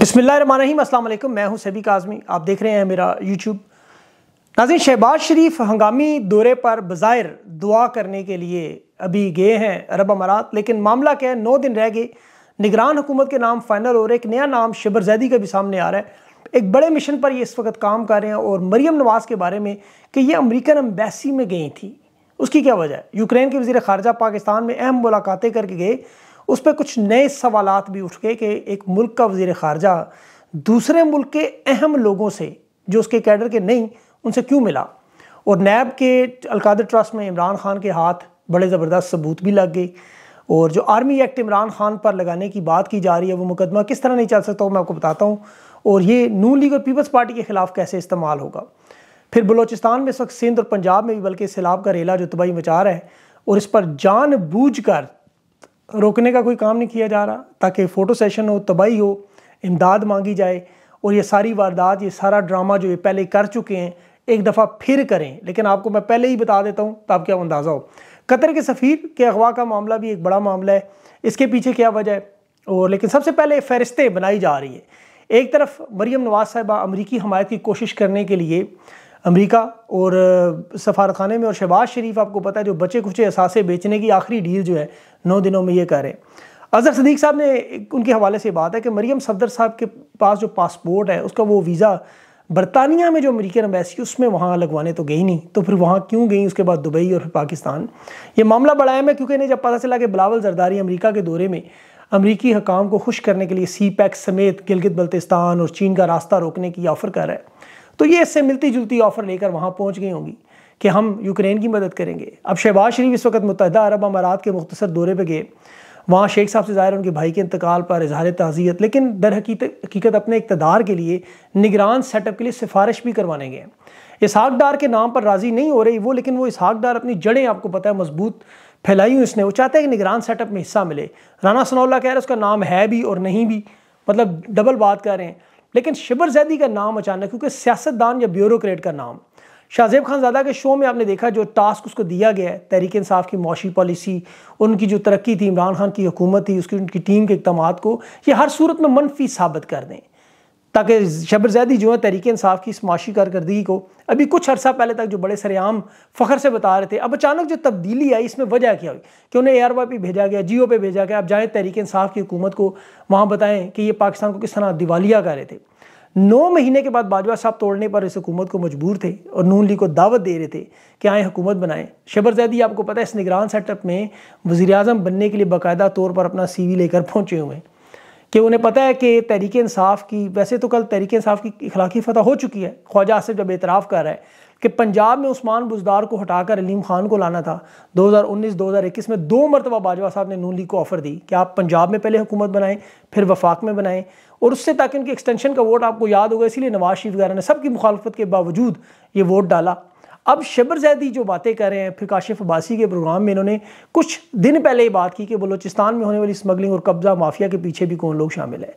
बसमिल मैं हूं सभी काजमी आप देख रहे हैं मेरा यूट्यूब नाजिन शहबाज शरीफ हंगामी दौरे पर बज़ाहिर दुआ करने के लिए अभी गए हैं अरब अमारात लेकिन मामला क्या है नौ दिन रह गए निगरान हुकूमत के नाम फाइनल हो रहे एक नया नाम शबर जैदी का भी सामने आ रहा है एक बड़े मिशन पर ये इस वक्त काम कर रहे हैं और मरीम नवाज़ के बारे में कि ये अमरीकन अम्बेसी में गई थी उसकी क्या वजह है यूक्रेन के वजीर खारजा पाकिस्तान में अहम मुलाकातें करके गए उस पर कुछ नए सवाल भी उठ गए कि एक मुल्क का वजीर खारजा दूसरे मुल्क के अहम लोगों से जो उसके कैडर के नहीं उनसे क्यों मिला और नैब के अलकादर ट्रस्ट में इमरान खान के हाथ बड़े ज़बरदस्त सबूत भी लग गए और जो आर्मी एक्ट इमरान खान पर लगाने की बात की जा रही है वो मुकदमा किस तरह नहीं चल सकता मैं आपको बताता हूँ और ये नू लीग और पीपल्स पार्टी के ख़िलाफ़ कैसे इस्तेमाल होगा फिर बलोचिस्तान में इस वक्त सिंध और पंजाब में भी बल्कि सैलाब का रेला जो तबाही मचा रहा है और इस पर जान बूझ कर रोकने का कोई काम नहीं किया जा रहा ताकि फ़ोटो सेशन हो तबाही हो इमदाद मांगी जाए और ये सारी वारदात ये सारा ड्रामा जो ये पहले कर चुके हैं एक दफ़ा फिर करें लेकिन आपको मैं पहले ही बता देता हूँ तो आपके अंदाज़ा हो कतर के सफ़ीर के अगवा का मामला भी एक बड़ा मामला है इसके पीछे क्या वजह है और लेकिन सबसे पहले फहरिस्तें बनाई जा रही है एक तरफ मरीम नवाज़ साहबा अमरीकी हमायत की कोशिश करने के लिए अमेरिका और सफारखाने में और शहबाज शरीफ आपको पता है जो बचे कुचे असासे बेचने की आखिरी डील जो है नौ दिनों में ये कर रहे हैं अजहर सदीक साहब ने उनके हवाले से बात है कि मरीम सफदर साहब के पास जो पासपोर्ट है उसका वो वीज़ा बरतानिया में जो अमेरिकन अम्बेसी उसमें वहाँ लगवाने तो गई नहीं तो फिर वहाँ क्यों गई उसके बाद दुबई और फिर पाकिस्तान ये मामला बड़ा अहम है क्योंकि इन्हें जब पता चला कि बिलावल जरदारी अमेरिका के दौरे में अमरीकी हकाम को खुश करने के लिए सी पैक समेत गिलगित बल्तिस्तान और चीन का रास्ता रोकने की ऑफ़र कर रहा है तो ये इससे मिलती जुलती ऑफर लेकर वहाँ पहुँच गई होंगी कि हम यूक्रेन की मदद करेंगे अब शहबाज शरीफ इस वक्त मुतहदा अरब अमारात के मुख्तर दौरे पर गए वहाँ शेख साहब से ज़ाहिर उनके भाई के इंतकाल पर इजहार तहजियत लेकिन दर हकीकत अपने इकतदार के लिए निगरान सेटअप के लिए सिफारिश भी करवाने गए इसहाक डार के नाम पर राज़ी नहीं हो रही वो लेकिन वो इसहाक डार अपनी जड़ें आपको पता है मजबूत फैलाई हुई उसने वो चाहता है कि निगरान सेटअप में हिस्सा मिले राना सनौल्ला कह रहे उसका नाम है भी और नहीं भी मतलब डबल बात कर रहे हैं लेकिन शिबर जैदी का नाम अचानक क्योंकि सियासतदान या ब्यूरोक्रेट का नाम शाहजेब खान ज्यादा के शो में आपने देखा जो टास्क उसको दिया गया है तहरीक इंसाफ की मौशी पॉलिसी उनकी जो तरक्की थी इमरान खान की हुकूमत थी उसकी उनकी टीम के इकदाम को ये हर सूरत में मनफी साबित कर दें ताकि शबर जैदी जो है तहरीक इंसाफ की इस माशी कारकर्दगी को अभी कुछ अर्सा पहले तक जो बड़े सरेआम फ़ख्र से बता रहे थे अब अचानक जो तब्दीली आई इसमें वजह क्या हुई कि उन्हें ए आर वाई पर भेजा गया जियो पर भेजा गया आप जाएँ तहरीक इंसाफ की हुकूमत को वहाँ बताएँ कि ये पाकिस्तान को किस तरह दिवालिया कर रहे थे नौ महीने के बाद बाजवा साहब तोड़ने पर इस हुकूमत को मजबूर थे और नून लीग को दावत दे रहे थे कि आए हुकूमत बनाएं शबर जैदी आपको पता है इस निगरान सेटअप में वज़ी बनने के लिए बाकायदा तौर पर अपना सी लेकर पहुँचे हुए हैं कि उन्हें पता है कि तहरीक इंसाफ की वैसे तो कल तहरीक इंसाफ की इखलाकी फतह हो चुकी है ख्वाजा आसिफ जब एतराफ़ कर रहा है कि पंजाब में उस्मान बुजदार को हटाकर अलीम खान को लाना था 2019 2021 में दो मरतबा बाजवा साहब ने नू लीग को ऑफ़र दी कि आप पंजाब में पहले हुकूमत बनाएं फिर वफाक में बनाएं और उससे ताकि उनकी एक्सटेंशन का वोट आपको याद होगा इसीलिए नवाज शरीफ वगैरह ने सबकी मुखालफत के बावजूद ये वोट डाला अब शबर जैदी जो बातें कर रहे हैं फिर काशिफ अब्बासी के प्रोग्राम में इन्होंने कुछ दिन पहले ये बात की कि बलोचिस्तान में होने वाली स्मगलिंग और कब्ज़ा माफिया के पीछे भी कौन लोग शामिल हैं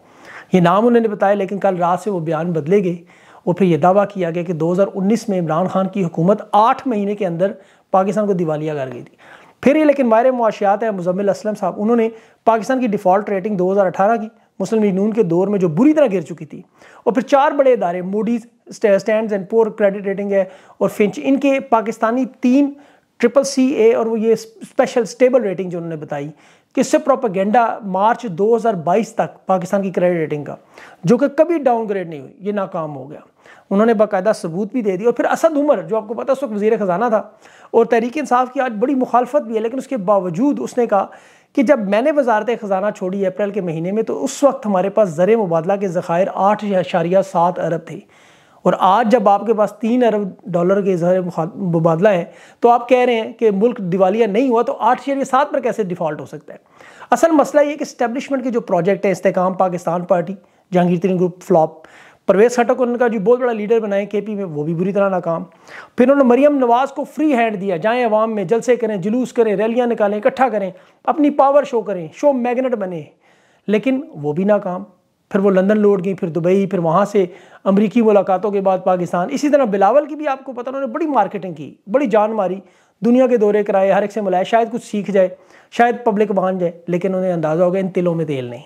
ये नाम उन्होंने बताया लेकिन कल रात से वो बयान बदले गए और फिर यह दावा किया गया कि 2019 में इमरान खान की हुकूमत आठ महीने के अंदर पाकिस्तान को दिवालिया कर गई थी फिर ये लेकिन मायरे मुआशियात हैं मुजम्मिल असलम साहब उन्होंने पाकिस्तान की डिफ़ॉल्ट रेटिंग 2018 की मुस्लिम लीग नून के दौर में जो बुरी तरह गिर चुकी थी और फिर चार बड़े इदारे Moody's stand and Poor credit rating है और फिंच इनके पाकिस्तानी तीन ट्रिपल सी ए और वो ये स्पेशल स्टेबल रेटिंग जो उन्होंने बताई कि इससे प्रोपागेंडा मार्च 2022 तक पाकिस्तान की क्रेडिट रेटिंग का जो कि कभी डाउनग्रेड नहीं हुई ये नाकाम हो गया उन्होंने बाकायदा सबूत भी दे दिया और फिर असद उमर जो आपको पता है उस वक्त वजीर ख़जाना था और तहरीक इंसाफ की आज बड़ी मुखालफत भी है लेकिन उसके बावजूद उसने कहा कि जब मैंने वजारत ख़जाना छोड़ी अप्रैल के महीने में तो उस वक्त हमारे पास ज़र मुबादला के ज़खायर आठ अशारिया सात अरब थे और आज जब आपके पास तीन अरब डॉलर के ज़र मुबादला है तो आप कह रहे हैं कि मुल्क दिवालिया नहीं हुआ तो आठ शेयर सात पर कैसे डिफ़ॉल्ट हो सकता है असल मसला ये कि इस्टेबलिशमेंट के जो प्रोजेक्ट हैं इसकाम पाकिस्तान पार्टी जहांगीर तरीन ग्रुप फ्लॉप परवेज खटक उनका जो बहुत बड़ा लीडर बनाए के पी में वो भी बुरी तरह नाकाम फिर उन्होंने मरियम नवाज़ को फ्री हैंड दिया जाएँ अवाम में जलसे करें जुलूस करें रैलियाँ निकालें इकट्ठा करें अपनी पावर शो करें शो मैगनेट बने लेकिन वो भी नाकाम फिर वो लंदन लौट गई फिर दुबई फिर वहाँ से अमरीकी मुलाकातों के बाद पाकिस्तान इसी तरह बिलावल की भी आपको पता उन्होंने बड़ी मार्केटिंग की बड़ी जान मारी दुनिया के दौरे कराए हर एक से मिलाए शायद कुछ सीख जाए शायद पब्लिक मान जाए लेकिन उन्हें अंदाज़ा हो गया इन तिलों में तेल नहीं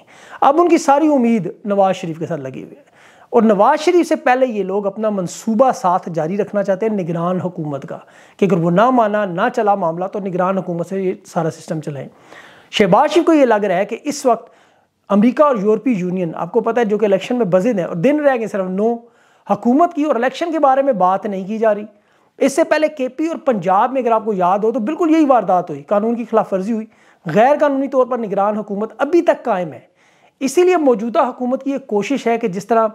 अब उनकी सारी उम्मीद नवाज़ शरीफ के साथ लगी हुई है और नवाज शरीफ से पहले ये लोग अपना मंसूबा साथ जारी रखना चाहते हैं निगरान हुकूमत का कि अगर वो ना माना ना चला मामला तो निगरान हुकूमत से ये सारा सिस्टम चलाएं शहबाज शरीफ को ये लग रहा है कि इस वक्त अमेरिका और यूरोपीय यूनियन आपको पता है जो कि इलेक्शन में बजिद हैं और दिन रह गए सिर्फ नौ हकूमत की और इलेक्शन के बारे में बात नहीं की जा रही इससे पहले पी और पंजाब में अगर आपको याद हो तो बिल्कुल यही वारदात हुई कानून की खिलाफ वर्जी हुई गैर कानूनी तौर पर निगरान हुकूमत अभी तक कायम है इसीलिए मौजूदा हुकूमत की एक कोशिश है कि जिस तरह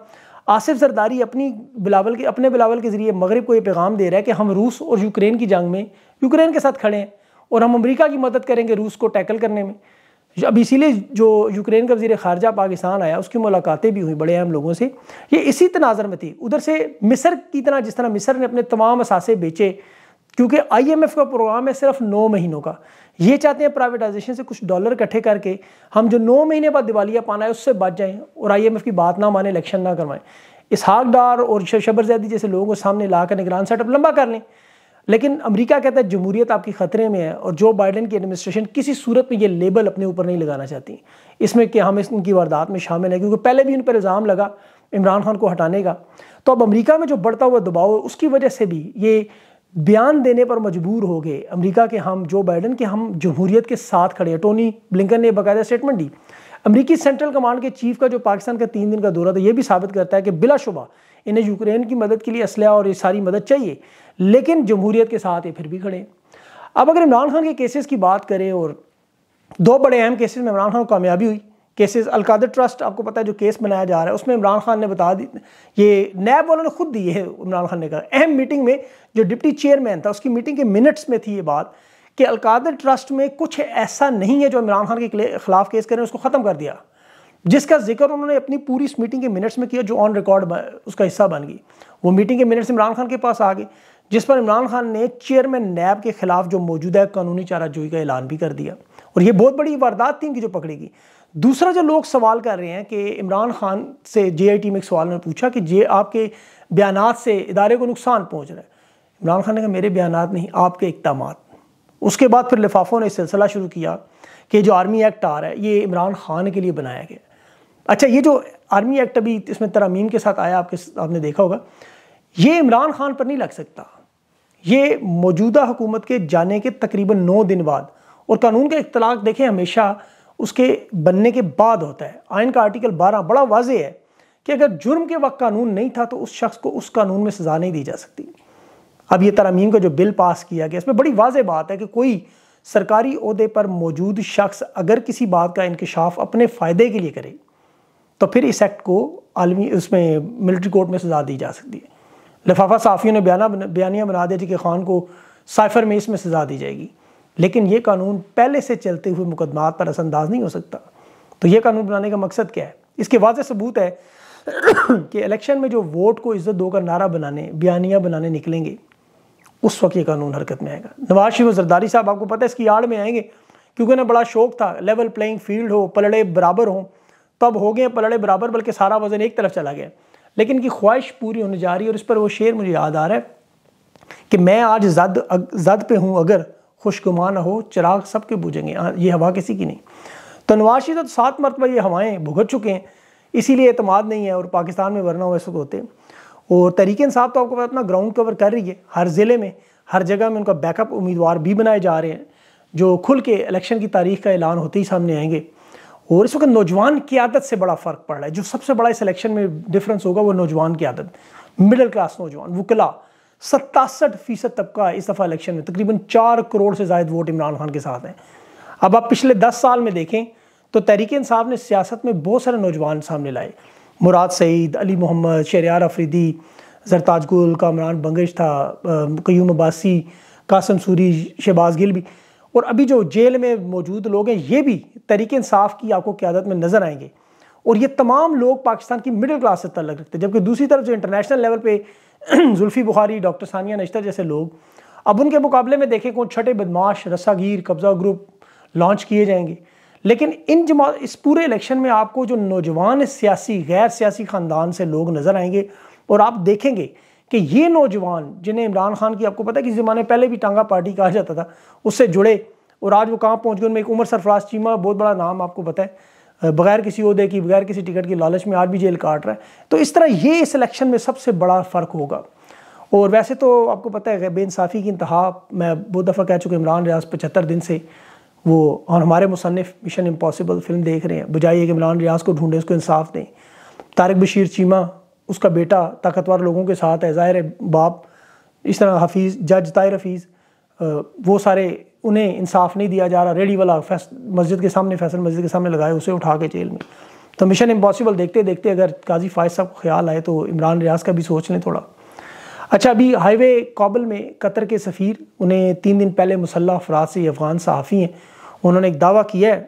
आसिफ जरदारी अपनी बिलावल के अपने बिलावल के ज़रिए मगरब को ये पैगाम दे रहा है कि हम रूस और यूक्रेन की जंग में यूक्रेन के साथ खड़े हैं और हम अमेरिका की मदद करेंगे रूस को टैकल करने में अब इसीलिए जो यूक्रेन का वजी खारजा पाकिस्तान आया उसकी मुलाकातें भी हुई बड़े अहम लोगों से ये इसी तनाजर में थी उधर से मिस्र की तरह जिस तरह मिस्र ने अपने तमाम असासे बेचे क्योंकि आईएमएफ का प्रोग्राम है सिर्फ नौ महीनों का ये चाहते हैं प्राइवेटाइजेशन से कुछ डॉलर इकट्ठे करके हम जो नौ महीने बाद दिवालिया पाना है उससे बच जाएं और आईएमएफ की बात ना माने इलेक्शन ना करवाएं इसहाक डार और जैदी जैसे लोगों को सामने ला कर निगरान सेटअप लंबा कर लें लेकिन अमेरिका कहता है जमहूरियत आपकी ख़तरे में है और जो बाइडन की एडमिनिस्ट्रेशन किसी सूरत में ये लेबल अपने ऊपर नहीं लगाना चाहती इसमें कि हम इनकी वारदात में शामिल हैं क्योंकि पहले भी उन पर इल्ज़ाम लगा इमरान खान को हटाने का तो अब अमेरिका में जो बढ़ता हुआ दबाव है उसकी वजह से भी ये बयान देने पर मजबूर हो गए अमेरिका के हम जो बाइडन के हम जमहूरियत के साथ खड़े हैं टोनी ब्लिंकन ने बाकायदा स्टेटमेंट दी अमरीकी सेंट्रल कमांड के चीफ का जो पाकिस्तान का तीन दिन का दौरा था यह भी साबित करता है कि बिलाशुबा इन्हें यूक्रेन की मदद के लिए असलह और ये सारी मदद चाहिए लेकिन जमहूरीत के साथ ये फिर भी खड़े अब अगर इमरान खान के केसेस की बात करें और दो बड़े अहम केसेस में इमरान खान को कामयाबी हुई केसेस अलकादर ट्रस्ट आपको पता है जो केस बनाया जा रहा है उसमें इमरान खान ने बता दी ये नैब वालों ने खुद दी है इमरान खान ने कहा अहम मीटिंग में जो डिप्टी चेयरमैन था उसकी मीटिंग के मिनट्स में थी ये बात कि अलकादर ट्रस्ट में कुछ ऐसा नहीं है जो इमरान खान के खिलाफ केस करें उसको ख़त्म कर दिया जिसका जिक्र उन्होंने अपनी पूरी इस मीटिंग के मिनट्स में किया जो ऑन रिकॉर्ड उसका हिस्सा बन गई वो मीटिंग के मिनट्स इमरान खान के पास आ गए जिस पर इमरान खान ने चेयरमैन नैब के खिलाफ जो मौजूदा कानूनी चाराजोई का ऐलान भी कर दिया और ये बहुत बड़ी वारदात थी इनकी जो पकड़ेगी दूसरा जो लोग सवाल कर रहे हैं कि इमरान खान से जे टी में एक सवाल उन्होंने पूछा कि जे आपके बयान से इदारे को नुकसान पहुँच रहा है इमरान खान ने कहा मेरे बयान नहीं आपके इकदाम उसके बाद फिर लिफाफों ने सिलसिला शुरू किया कि जो आर्मी एक्ट आ रहा है ये इमरान खान के लिए बनाया गया अच्छा ये जो आर्मी एक्ट अभी इसमें तरामीम के साथ आया आपके आपने देखा होगा ये इमरान खान पर नहीं लग सकता ये मौजूदा हुकूमत के जाने के तकरीबन नौ दिन बाद और कानून का इख्तलाक देखें हमेशा उसके बनने के बाद होता है आयन का आर्टिकल 12 बड़ा वाज है कि अगर जुर्म के वक्त कानून नहीं था तो उस शख्स को उस कानून में सज़ा नहीं दी जा सकती अब ये तरामीम का जो बिल पास किया गया इसमें बड़ी वाज बात है कि कोई सरकारी अहदे पर मौजूद शख्स अगर किसी बात का इंकशाफ अपने फ़ायदे के लिए करे तो फिर इस एक्ट को आलमी उसमें मिलिट्री कोर्ट में सज़ा दी जा सकती है लिफाफा साफियों ने बयाना बयानियाँ बना दिया थी कि खान को साइफर में इसमें सज़ा दी जाएगी लेकिन ये कानून पहले से चलते हुए मुकदमात पर असरअंदाज नहीं हो सकता तो ये कानून बनाने का मकसद क्या है इसके वाज सबूत है कि इलेक्शन में जो वोट को इज्जत दो का नारा बनाने बयानियाँ बनाने निकलेंगे उस वक्त ये कानून हरकत में आएगा नवाज शरीफ जरदारी साहब आपको पता है इसकी आड़ में आएंगे क्योंकि उन्हें बड़ा शौक था लेवल प्लेइंग फील्ड हो पलड़े बराबर हों तो अब हो गए पलड़े बराबर बल्कि सारा वजन एक तरफ चला गया लेकिन इनकी ख्वाहिश पूरी होने जा रही है और इस पर वो शेर मुझे याद आ रहा है कि मैं आज जद जद पे हूँ अगर खुशगुमान हो चिराग सबके बूझेंगे हाँ, ये हवा किसी की नहीं तो नवाशी तो सात मरतबा ये हवाएँ भुगत चुके हैं इसीलिए अतमाद नहीं है और पाकिस्तान में वरना वैसे होते और तरीके साहब तो आपको पता अपना ग्राउंड कवर कर रही है हर ज़िले में हर जगह में उनका बैकअप उम्मीदवार भी बनाए जा रहे हैं जो खुल के इलेक्शन की तारीख का ऐलान होते ही सामने आएंगे और इस वक्त नौजवान की आदत से बड़ा फ़र्क पड़ रहा है जो सबसे बड़ा इस इलेक्शन में डिफरेंस होगा वो नौजवान की आदत मिडिल क्लास नौजवान वकला सत्तासठ फीसद तबका इस दफ़ा इलेक्शन में तकरीबन चार करोड़ से जायद वोट इमरान खान के साथ हैं अब आप पिछले दस साल में देखें तो तहरीक इंसाफ ने सियासत में बहुत सारे नौजवान सामने लाए मुराद सईद अली मोहम्मद शरियार अफरीदी जरताज गुल कामरान बंगश था क्यूम अब्बासी कासम सूरी शहबाज गिल भी और अभी जो जेल में मौजूद लोग हैं ये भी तहरीक इंसाफ की आपको क्यादत में नज़र आएंगे और ये तमाम लोग पाकिस्तान की मिडिल क्लास से तलग रखते हैं जबकि दूसरी तरफ जो इंटरनेशनल लेवल पर जुल्फ़ी बुखारी डॉक्टर सानिया नश्तर जैसे लोग अब उनके मुकाबले में देखें कौन छठे बदमाश रसागीर कब्जा ग्रुप लॉन्च किए जाएंगे लेकिन इन जमा इस पूरे इलेक्शन में आपको जो नौजवान सियासी गैर सियासी ख़ानदान से लोग नज़र आएंगे और आप देखेंगे कि ये नौजवान जिन्हें इमरान खान की आपको पता है कि ज़माने पहले भी टांगा पार्टी कहा जाता था उससे जुड़े और आज वो कहाँ पहुँच गए उनमें एक उमर सरफराज चीमा बहुत बड़ा नाम आपको पता है बगैर किसी अहदे की बगैर किसी टिकट की लालच में आज भी जेल काट रहा है तो इस तरह ये सिलेक्शन में सबसे बड़ा फ़र्क होगा और वैसे तो आपको पता है बेानसाफ़ी की इंतहा मैं बहुत दफ़ा कह चुका इमरान रियाज पचहत्तर दिन से वो और हमारे मुसनफ़ मिशन इम्पॉसिबल फिल्म देख रहे हैं बजाय कि इमरान रियाज को ढूंढें उसको इंसाफ दें तारक बशीर चीमा उसका बेटा ताकतवर लोगों के साथ है ज़ाहिर बाप इस तरह हफीज़ जज तायर हफीज़ वो सारे उन्हें इंसाफ नहीं दिया जा रहा रेडी वाला मस्जिद के सामने फैसल मस्जिद के सामने लगाए उसे उठा के जेल में तो मिशन इम्पॉसिबल देखते देखते अगर काजी फायज साहब को ख्याल आए तो इमरान रियाज का भी सोच लें थोड़ा अच्छा अभी हाईवे काबल में कतर के सफ़ीर उन्हें तीन दिन पहले मुसल्ह अफराज से अफ़गान सहाफ़ी हैं उन्होंने एक दावा किया है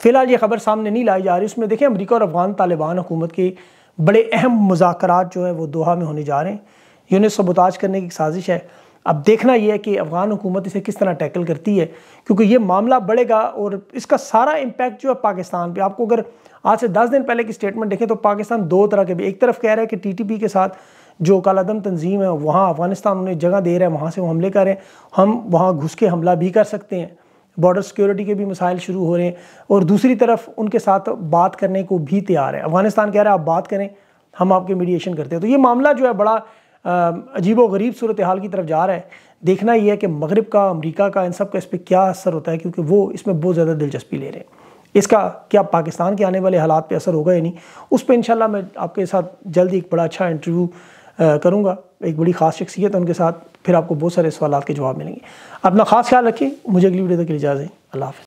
फ़िलहाल ये खबर सामने नहीं लाई जा रही उसमें देखें अमरीका और अफ़गान तालिबान हुकूमत के बड़े अहम मुजाकर जो है वो दोहा में होने जा रहे हैं यूनिस सबुताज करने की साजिश है अब देखना यह है कि अफ़गान हुकूमत इसे किस तरह टैकल करती है क्योंकि ये मामला बढ़ेगा और इसका सारा इम्पैक्ट जो है पाकिस्तान पे आपको अगर आज से दस दिन पहले की स्टेटमेंट देखें तो पाकिस्तान दो तरह के भी एक तरफ कह रहा है कि पी के साथ जो कालादम तंजीम है वहाँ अफगानिस्तान उन्हें जगह दे रहा है वहाँ से वो हमले करें हम वहाँ घुस के हमला भी कर सकते हैं बॉर्डर सिक्योरिटी के भी मसाइल शुरू हो रहे हैं और दूसरी तरफ उनके साथ बात करने को भी तैयार है अफगानिस्तान कह रहा है आप बात करें हम आपके मीडिएशन करते हैं तो ये मामला जो है बड़ा अजीब गरीब सूरत हाल की तरफ जा रहा है देखना यह है कि मगरब का अमरीका का इन सब का इस पर क्या असर होता है क्योंकि वो इसमें बहुत ज़्यादा दिलचस्पी ले रहे हैं इसका क्या पाकिस्तान के आने वाले हालात पे असर होगा या नहीं उस पर शाला मैं आपके साथ जल्द एक बड़ा अच्छा इंटरव्यू करूँगा एक बड़ी ख़ास शख्सियत उनके साथ फिर आपको बहुत सारे सवाल के जवाब मिलेंगे अपना ख़ास ख्याल रखिए मुझे अगली वीडियो तक इजाज़ है इजाज़ें अल्लाह